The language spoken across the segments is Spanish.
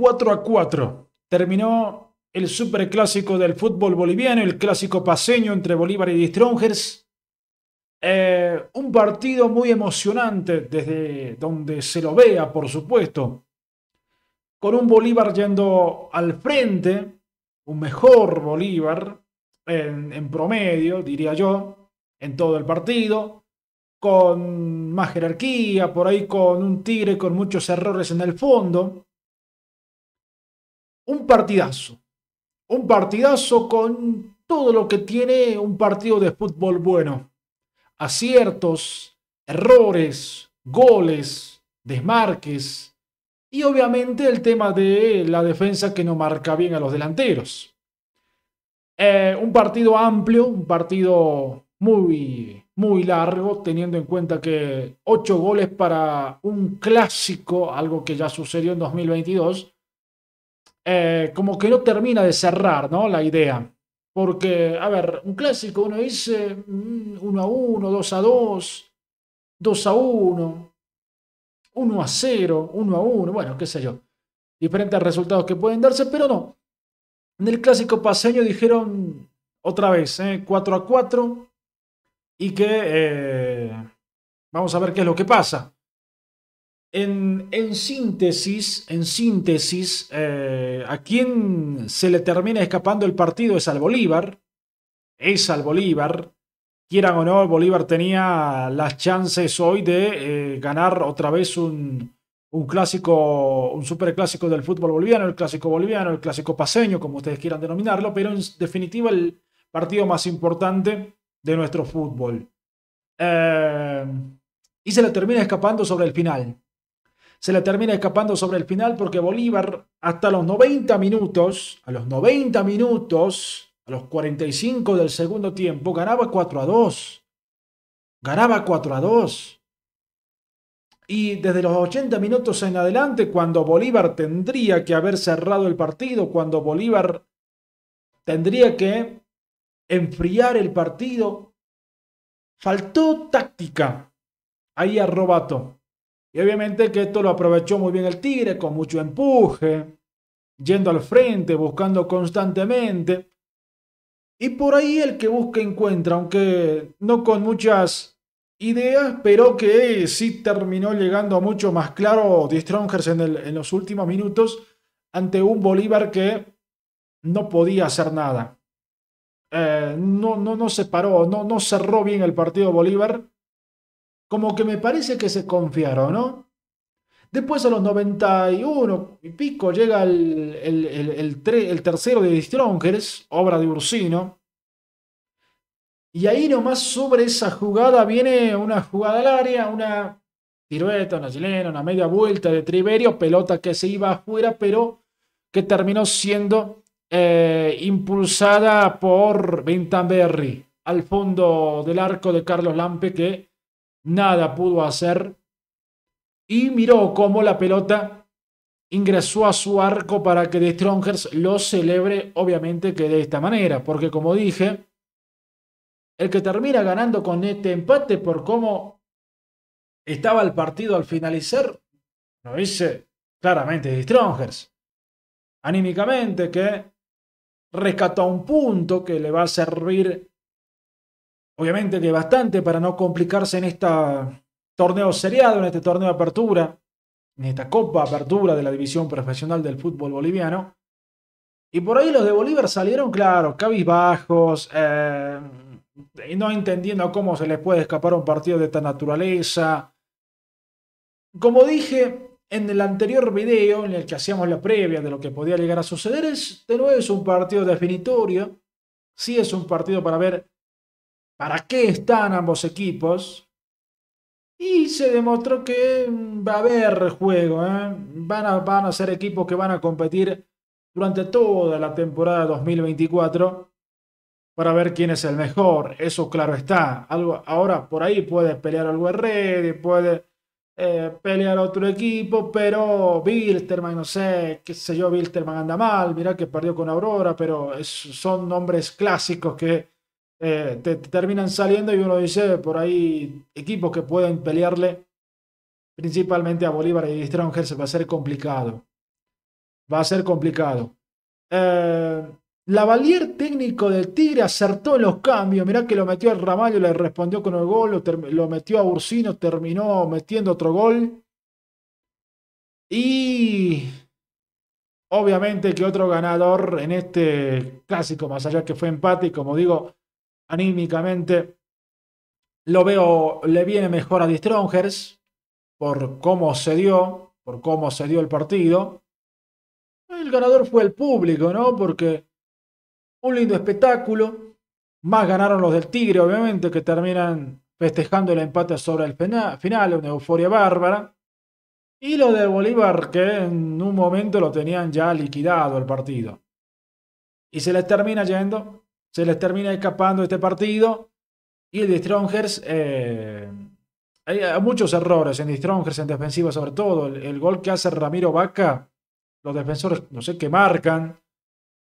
4 a 4. Terminó el superclásico del fútbol boliviano, el clásico paseño entre Bolívar y Strongers. Eh, un partido muy emocionante desde donde se lo vea, por supuesto. Con un Bolívar yendo al frente, un mejor Bolívar en promedio, diría yo, en todo el partido, con más jerarquía, por ahí con un Tigre con muchos errores en el fondo, un partidazo. Un partidazo con todo lo que tiene un partido de fútbol bueno. Aciertos, errores, goles, desmarques y obviamente el tema de la defensa que no marca bien a los delanteros. Eh, un partido amplio, un partido muy, muy largo, teniendo en cuenta que ocho goles para un clásico, algo que ya sucedió en 2022, eh, como que no termina de cerrar ¿no? la idea. Porque, a ver, un clásico uno dice 1 mm, a 1, 2 a 2, 2 a 1, 1 a 0, 1 a 1, bueno, qué sé yo. Diferentes resultados que pueden darse, pero no. En el clásico paseño dijeron otra vez ¿eh? 4 a 4 y que eh, vamos a ver qué es lo que pasa. En, síntesis, en síntesis eh, a quien se le termina escapando el partido es al Bolívar. Es al Bolívar. Quieran o no, Bolívar tenía las chances hoy de eh, ganar otra vez un, clásico, un superclásico del fútbol boliviano, el clásico boliviano, el clásico paseño, como ustedes quieran denominarlo, pero en definitiva el partido más importante de nuestro fútbol. Eh, y se le termina escapando sobre el final se le termina escapando sobre el final porque Bolívar hasta los 90 minutos, a los 90 minutos, a los 45 del segundo tiempo, ganaba 4 a 2. Ganaba 4 a 2. Y desde los 80 minutos en adelante, cuando Bolívar tendría que haber cerrado el partido, cuando Bolívar tendría que enfriar el partido, faltó táctica ahí arrobato. Y obviamente que esto lo aprovechó muy bien el Tigre, con mucho empuje, yendo al frente, buscando constantemente. Y por ahí el que busca encuentra, aunque no con muchas ideas, pero que sí terminó llegando mucho más claro de Strongers en, el, en los últimos minutos ante un Bolívar que no podía hacer nada. Eh, no, no, no no, no cerró bien el partido Bolívar como que me parece que se confiaron, ¿no? Después a los 91 y pico llega el, el, el, el tercero de Strongers, obra de Ursino. Y ahí nomás sobre esa jugada viene una jugada al área, una pirueta, una chilena, una media vuelta de Triverio, pelota que se iba afuera, pero que terminó siendo eh, impulsada por Vintanberry al fondo del arco de Carlos Lampe, que nada pudo hacer y miró cómo la pelota ingresó a su arco para que The Strongers lo celebre, obviamente que de esta manera, porque como dije, el que termina ganando con este empate por cómo estaba el partido al finalizar, lo dice claramente The Strongers. Anímicamente que rescató un punto que le va a servir obviamente que bastante para no complicarse en este torneo seriado, en este torneo de apertura, en esta Copa Apertura de la División Profesional del Fútbol Boliviano. Y por ahí los de Bolívar salieron, claro, cabizbajos, eh, no entendiendo cómo se les puede escapar un partido de esta naturaleza. Como dije en el anterior video, en el que hacíamos la previa de lo que podía llegar a suceder, es, de nuevo es un partido definitorio, sí es un partido para ver para qué están ambos equipos. Y se demostró que mm, va a haber juego. ¿eh? Van, a, ser equipos que van a competir durante toda la temporada 2024 para ver quién es el mejor. Eso claro está. Algo, ahora por ahí puede pelear algo red, puede eh, pelear otro equipo, pero Wilterman, no sé, qué sé yo, Wilterman anda mal, mira que perdió con Aurora, pero son nombres clásicos que eh, terminan saliendo y uno dice por ahí equipos que pueden pelearle principalmente a Bolívar y se va a ser complicado. Va a ser complicado. Eh, valier técnico del Tigre, acertó en los cambios. Mirá que lo metió el Ramallo, le respondió con el gol, lo, lo metió a Ursino, terminó metiendo otro gol. Y obviamente que otro ganador en este clásico, más allá que fue empate, y como digo, anímicamente. Lo veo, le viene mejor a The Strongers por cómo se dio, por cómo se dio el partido. El ganador fue el público, ¿no? Porque un lindo espectáculo. Más ganaron los del Tigre, obviamente, que terminan festejando el empate sobre el final, una euforia bárbara. Y lo de Bolívar, que en un momento lo tenían ya liquidado el partido. Y se les termina yendo se les termina escapando este partido. Y el de Strongers, eh, hay, muchos errores en Strongers, en defensiva sobre todo. El, gol que hace Ramiro Vaca, los defensores no sé qué marcan.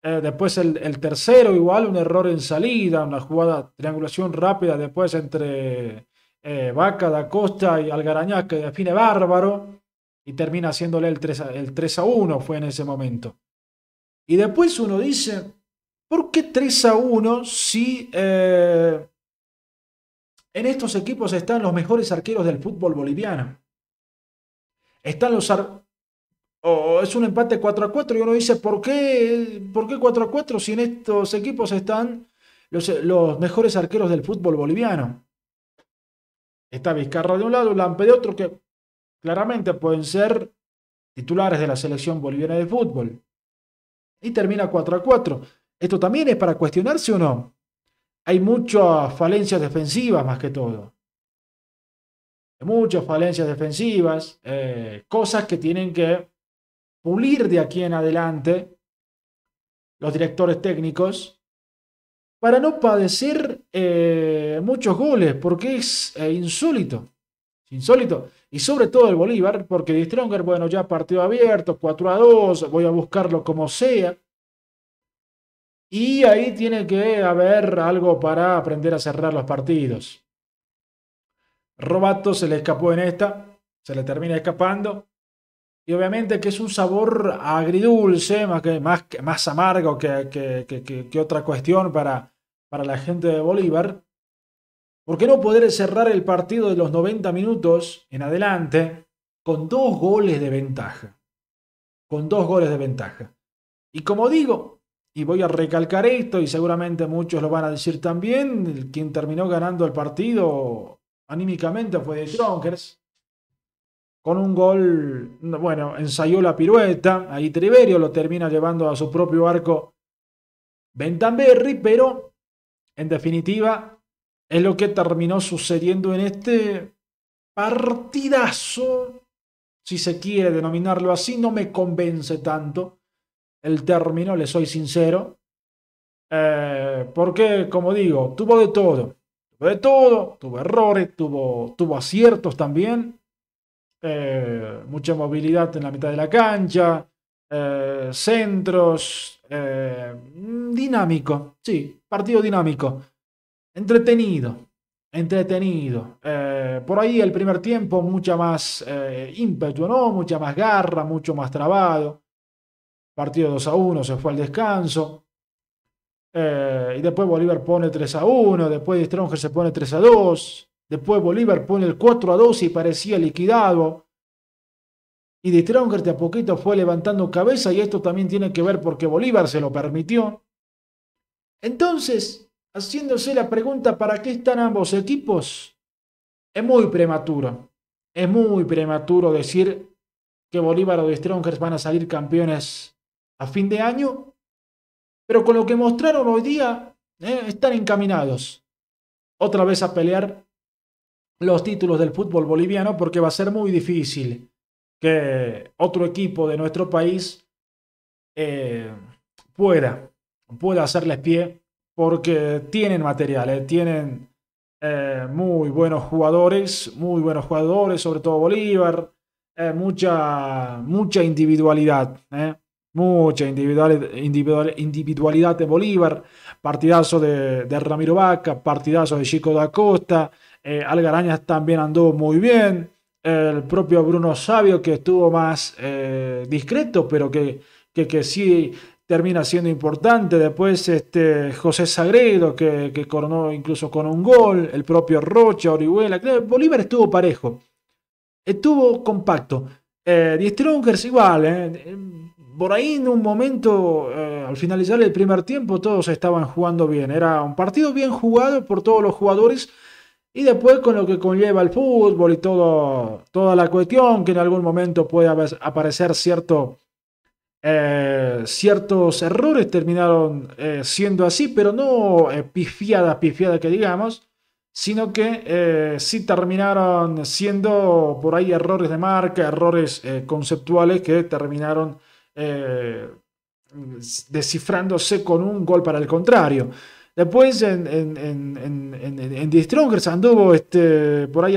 Eh, después el, tercero igual, un error en salida, una jugada triangulación rápida después entre eh, Vaca, Da Costa y Algarañaz, que define bárbaro y termina haciéndole el 3, el 3 a 1 fue en ese momento. Y después uno dice, ¿Por qué 3 a 1 si eh, en estos equipos están los mejores arqueros del fútbol boliviano? Están los... es un empate 4 a 4 y uno dice, ¿por qué, ¿por qué 4 a 4 si en estos equipos están los, los mejores arqueros del fútbol boliviano? Está Vizcarra de un lado, Lampe de otro, que claramente pueden ser titulares de la selección boliviana de fútbol. Y termina 4 a 4. Esto también es para cuestionarse o no. Hay muchas falencias defensivas más que todo. Hay muchas falencias defensivas, eh, cosas que tienen que pulir de aquí en adelante los directores técnicos para no padecer eh, muchos goles, porque es eh, insólito. Insólito. Y sobre todo el Bolívar, porque Stronger, bueno, ya partido abierto, 4 a 2, voy a buscarlo como sea. Y ahí tiene que haber algo para aprender a cerrar los partidos. Robato se le escapó en esta, se le termina escapando. Y obviamente que es un sabor agridulce, más, que, más, más amargo que, que, otra cuestión para, para la gente de Bolívar. ¿Por qué no poder cerrar el partido de los 90 minutos en adelante con dos goles de ventaja? Con dos goles de ventaja. Y como digo, y voy a recalcar esto y seguramente muchos lo van a decir también, quien terminó ganando el partido anímicamente fue de Con un gol, bueno, ensayó la pirueta, ahí Triverio lo termina llevando a su propio arco Bentamberri, pero en definitiva es lo que terminó sucediendo en este partidazo, si se quiere denominarlo así, no me convence tanto el término, le soy sincero, eh, porque, como digo, tuvo de todo, tuvo de todo, tuvo errores, tuvo, tuvo aciertos también, eh, mucha movilidad en la mitad de la cancha, eh, centros, dinámico, sí, partido dinámico, entretenido, entretenido. por ahí el primer tiempo, mucha más ímpetu, ¿no? Mucha más garra, mucho más trabado. Partido 2 a 1, se fue al descanso. Eh, y después Bolívar pone 3 a 1, después Stronger se pone 3 a 2, después Bolívar pone el 4 a 2 y parecía liquidado. Y de Stronger de a poquito fue levantando cabeza y esto también tiene que ver porque Bolívar se lo permitió. Entonces, haciéndose la pregunta para qué están ambos equipos, es muy prematuro. Es muy prematuro decir que Bolívar o de van a salir campeones a fin de año, pero con lo que mostraron hoy día, ¿eh? están encaminados otra vez a pelear los títulos del fútbol boliviano porque va a ser muy difícil que otro equipo de nuestro país eh, pueda, pueda hacerles pie porque tienen materiales, ¿eh? tienen muy buenos jugadores, muy buenos jugadores, sobre todo Bolívar, mucha, mucha individualidad. Mucha individualidad, de Bolívar, partidazo de, Ramiro Vaca, partidazo de Chico da Costa, eh, también andó muy bien, el propio Bruno Sabio que estuvo más eh, discreto, pero que, que, sí termina siendo importante, después este, José Sagredo que, que coronó incluso con un gol, el propio Rocha, Orihuela, Bolívar estuvo parejo, estuvo compacto. Eh, igual, eh. por ahí en un momento, eh, al finalizar el primer tiempo, todos estaban jugando bien. Era un partido bien jugado por todos los jugadores. Y después con lo que conlleva el fútbol y todo, toda la cuestión, que en algún momento puede aparecer eh, ciertos errores, terminaron siendo así, pero no pifiadas, pifiadas que digamos sino que eh, sí terminaron siendo por ahí errores de marca, errores eh, conceptuales que terminaron eh, descifrándose con un gol para el contrario. Después en, en, en, en, anduvo este, por ahí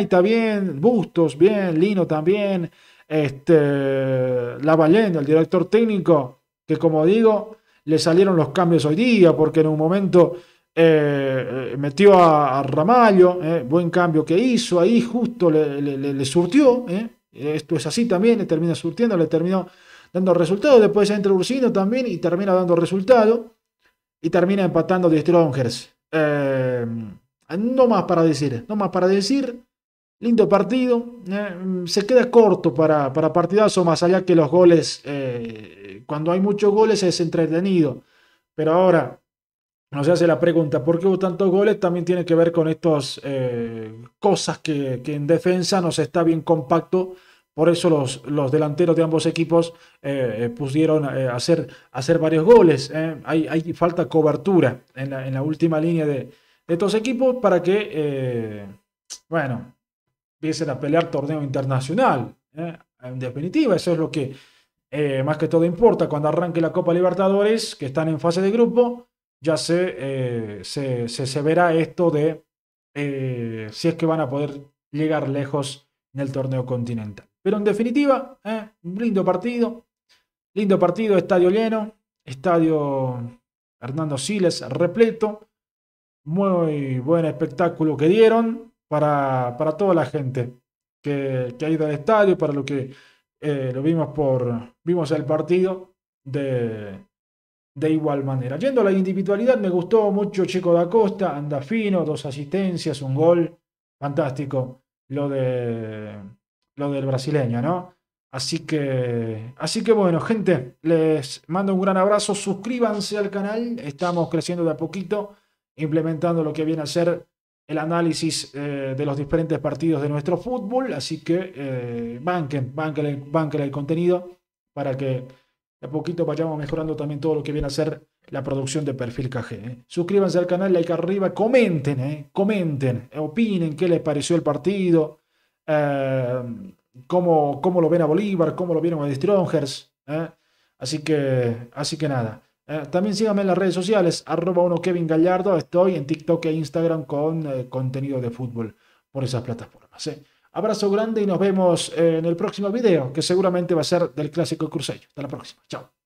y también Bustos bien, Lino también, este, Lavallén, el director técnico, que como digo, le salieron los cambios hoy día, porque en un momento eh, metió a, Ramallo, eh, buen cambio que hizo, ahí justo le, surtió, eh. esto es así también, le termina surtiendo, le terminó dando resultado, después entra Ursino también y termina dando resultado y termina empatando de Strongers. no más para decir, no más para decir, lindo partido, se queda corto para, para partidazo, más allá que los goles, cuando hay muchos goles es entretenido, pero ahora no se hace la pregunta, ¿por qué hubo tantos goles? También tiene que ver con estas eh, cosas que, en defensa se está bien compacto. Por eso los, los delanteros de ambos equipos eh, eh, pudieron hacer, hacer varios goles. Hay, hay, falta cobertura en la, última línea de, de, estos equipos para que, bueno, empiecen a pelear torneo internacional. En definitiva, eso es lo que más que todo importa cuando arranque la Copa Libertadores, que están en fase de grupo ya se, eh, se, se, verá esto de eh, si es que van a poder llegar lejos en el torneo continental. Pero en definitiva, eh, un lindo partido, lindo partido, estadio lleno, estadio Hernando Siles repleto, muy buen espectáculo que dieron para, para toda la gente que, que, ha ido al estadio, para lo que lo vimos por, vimos el partido de, de igual manera. Yendo a la individualidad, me gustó mucho Checo da Costa, anda fino, dos asistencias, un gol. Fantástico lo, de, lo del brasileño, ¿no? Así que, así que bueno, gente, les mando un gran abrazo. Suscríbanse al canal, estamos creciendo de a poquito, implementando lo que viene a ser el análisis eh, de los diferentes partidos de nuestro fútbol. Así que eh, banquen, banquen el contenido para que a poquito vayamos mejorando también todo lo que viene a ser la producción de Perfil KG. ¿eh? Suscríbanse al canal, like arriba, comenten, ¿eh? comenten, opinen qué les pareció el partido, eh, como cómo, lo ven a Bolívar, cómo lo vieron a The Strongers. Así, que, así que nada. también síganme en las redes sociales, arroba uno Kevin Gallardo, estoy en TikTok e Instagram con contenido de fútbol por esas plataformas. Abrazo grande y nos vemos eh, en el próximo video, que seguramente va a ser del Clásico Cruceño. Hasta la próxima. Chao.